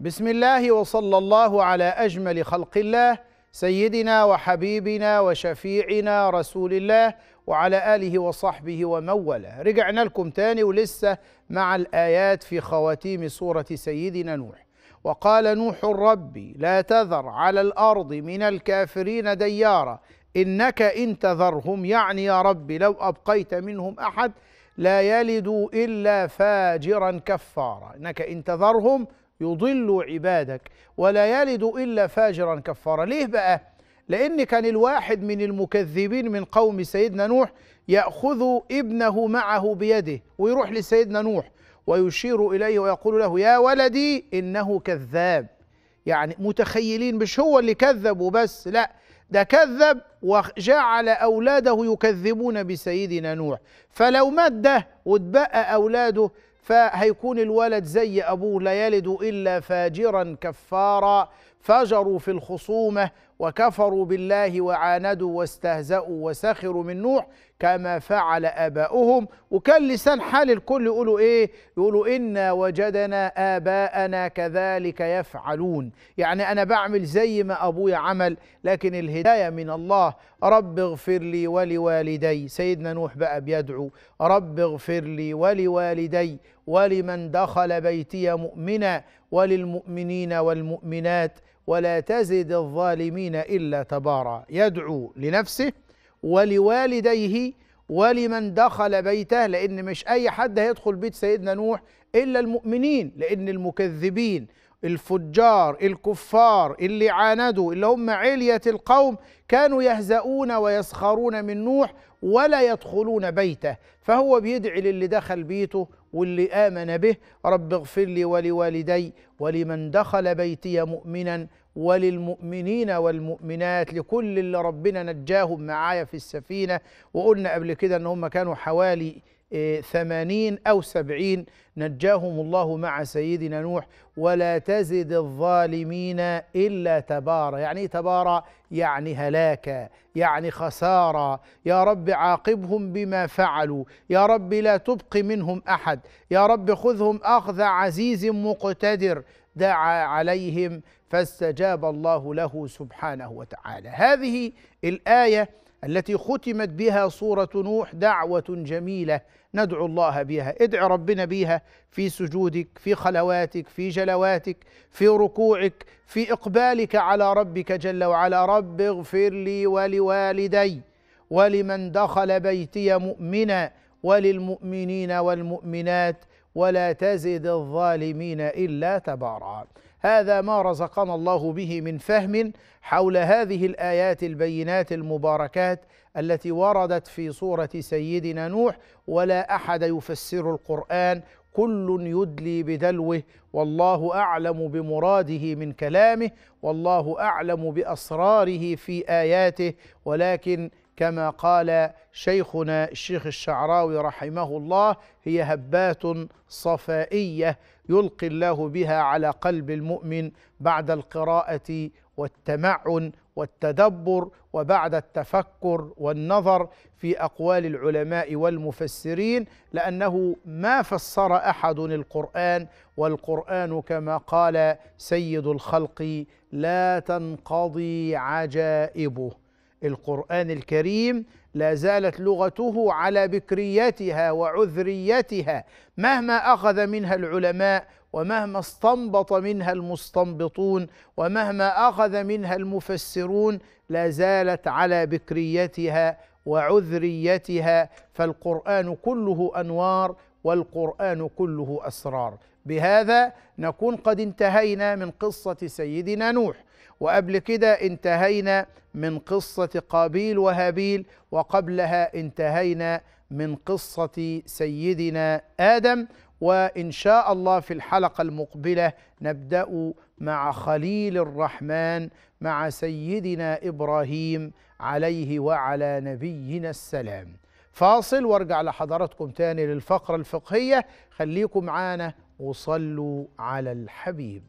بسم الله وصلى الله على اجمل خلق الله سيدنا وحبيبنا وشفيعنا رسول الله وعلى اله وصحبه وموله رجعنا لكم تاني ولسه مع الايات في خواتيم سوره سيدنا نوح وقال نوح ربي لا تذر على الارض من الكافرين ديارا انك ان تذرهم يعني يا رب لو ابقيت منهم احد لا يلدوا الا فاجرا كفارا انك ان تذرهم يضل عبادك ولا يلد إلا فاجرا كفارا ليه بقى؟ لأن كان الواحد من المكذبين من قوم سيدنا نوح يأخذ ابنه معه بيده ويروح لسيدنا نوح ويشير إليه ويقول له يا ولدي إنه كذاب يعني متخيلين مش هو اللي كذب وبس لا ده كذب وجعل أولاده يكذبون بسيدنا نوح فلو مات ده واتبقى أولاده فهيكون الولد زي أبوه لا يلد إلا فاجرا كفارا فجروا في الخصومة وكفروا بالله وعاندوا واستهزأوا وسخروا من نوح كما فعل آباؤهم وكان لسان حال الكل يقولوا إيه يقولوا إنا وجدنا آباءنا كذلك يفعلون يعني أنا بعمل زي ما أبويا عمل لكن الهداية من الله رب اغفر لي ولوالدي سيدنا نوح بقى بيدعو رب اغفر لي ولوالدي ولمن دخل بيتي مؤمنا وللمؤمنين والمؤمنات ولا تزد الظالمين إلا تبارا يدعو لنفسه ولوالديه ولمن دخل بيته لأن مش أي حد هيدخل بيت سيدنا نوح إلا المؤمنين لأن المكذبين الفجار الكفار اللي عاندوا اللي هم علية القوم كانوا يهزؤون ويسخرون من نوح ولا يدخلون بيته فهو بيدعي للي دخل بيته واللي آمن به رب اغفر لي ولوالدي ولمن دخل بيتي مؤمنا وللمؤمنين والمؤمنات لكل اللي ربنا نجاهم معايا في السفينة وقلنا قبل كده ان هم كانوا حوالي آه، ثمانين أو سبعين نجاهم الله مع سيدنا نوح ولا تزد الظالمين إلا تبارى يعني إيه تبارى يعني هلاكا يعني خسارة يا رب عاقبهم بما فعلوا يا رب لا تبقي منهم أحد يا رب خذهم أخذ عزيز مقتدر دعا عليهم فاستجاب الله له سبحانه وتعالى هذه الايه التي ختمت بها سوره نوح دعوه جميله ندعو الله بها ادع ربنا بها في سجودك في خلواتك في جلواتك في ركوعك في اقبالك على ربك جل وعلا رب اغفر لي ولوالدي ولمن دخل بيتي مؤمنا وللمؤمنين والمؤمنات ولا تزد الظالمين إلا تبارا هذا ما رزقنا الله به من فهم حول هذه الآيات البينات المباركات التي وردت في سورة سيدنا نوح ولا أحد يفسر القرآن كل يدلي بدلوه والله اعلم بمراده من كلامه والله اعلم باسراره في اياته ولكن كما قال شيخنا الشيخ الشعراوي رحمه الله هي هبات صفائيه يلقي الله بها على قلب المؤمن بعد القراءه والتمعن والتدبر وبعد التفكر والنظر في اقوال العلماء والمفسرين لانه ما فسر احد القران والقران كما قال سيد الخلق لا تنقضي عجائبه القرآن الكريم لا زالت لغته على بكريتها وعذريتها مهما أخذ منها العلماء ومهما استنبط منها المستنبطون ومهما أخذ منها المفسرون لا زالت على بكريتها وعذريتها فالقرآن كله أنوار والقرآن كله أسرار بهذا نكون قد انتهينا من قصة سيدنا نوح وقبل كده انتهينا من قصة قابيل وهابيل وقبلها انتهينا من قصة سيدنا آدم وإن شاء الله في الحلقة المقبلة نبدأ مع خليل الرحمن مع سيدنا إبراهيم عليه وعلى نبينا السلام فاصل وارجع لحضراتكم تاني للفقرة الفقهية خليكم معانا وصلوا على الحبيب